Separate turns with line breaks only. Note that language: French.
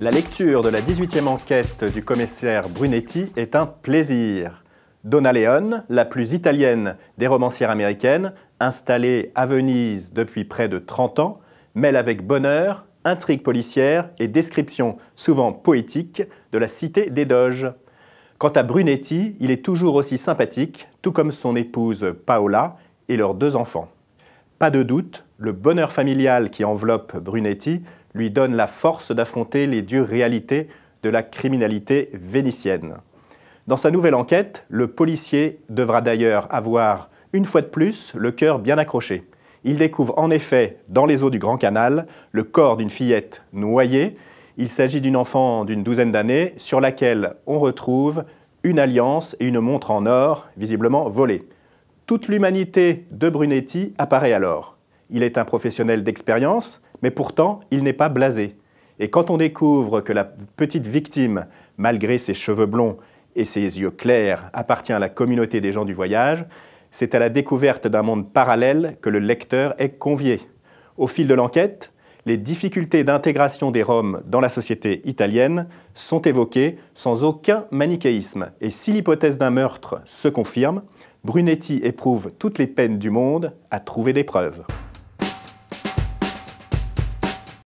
La lecture de la 18e enquête du commissaire Brunetti est un plaisir. Donna Leon, la plus italienne des romancières américaines, installée à Venise depuis près de 30 ans, mêle avec bonheur intrigue policières et descriptions souvent poétiques de la cité des Doges. Quant à Brunetti, il est toujours aussi sympathique, tout comme son épouse Paola et leurs deux enfants. Pas de doute, le bonheur familial qui enveloppe Brunetti lui donne la force d'affronter les dures réalités de la criminalité vénitienne. Dans sa nouvelle enquête, le policier devra d'ailleurs avoir, une fois de plus, le cœur bien accroché. Il découvre en effet, dans les eaux du Grand Canal, le corps d'une fillette noyée. Il s'agit d'une enfant d'une douzaine d'années, sur laquelle on retrouve une alliance et une montre en or, visiblement volée. Toute l'humanité de Brunetti apparaît alors. Il est un professionnel d'expérience, mais pourtant il n'est pas blasé. Et quand on découvre que la petite victime, malgré ses cheveux blonds et ses yeux clairs, appartient à la communauté des gens du voyage, c'est à la découverte d'un monde parallèle que le lecteur est convié. Au fil de l'enquête, les difficultés d'intégration des Roms dans la société italienne sont évoquées sans aucun manichéisme. Et si l'hypothèse d'un meurtre se confirme, Brunetti éprouve toutes les peines du monde à trouver des preuves.